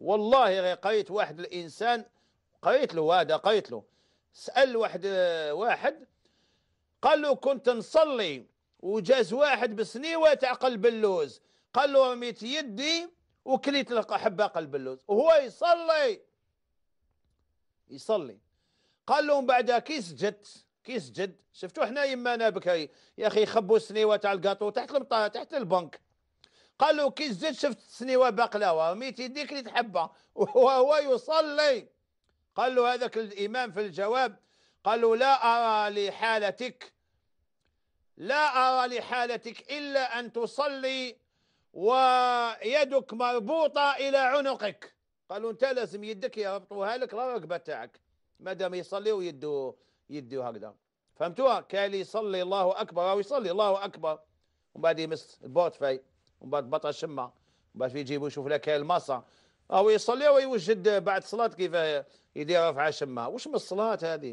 والله غير قريت واحد الانسان قريت له هذا قريت له سال واحد واحد قال له كنت نصلي وجاز واحد بسنيوه تاع قلب اللوز قال له رميت يدي وكليت حبه قلب اللوز وهو يصلي يصلي قال لهم بعدها كي سجدت كي سجد شفتوا حنا يمانا بكري يا اخي يخبوا السنيوه تاع الكاطو تحت المطار تحت البنك قالوا كي زدت شفت سنيوه بقلاوه ميت يديك اللي تحبها وهو يصلي قال له هذاك الامام في الجواب قال له لا ارى لحالتك لا ارى لحالتك الا ان تصلي ويدك مربوطه الى عنقك قالوا انت لازم يدك يربطوها لك الركبه تاعك ما دام يصلي ويدو يدو هكذا فهمتوها كان يصلي الله اكبر او يصلي الله اكبر ومن بعد يمس البورتفاي ومن بعد بطا شما ومن بعد في يجيبوا يشوف لك المصا او آه، يصلي ويوجد بعد صلاه كيف يدير رفعه شمه واش من الصلاه هذه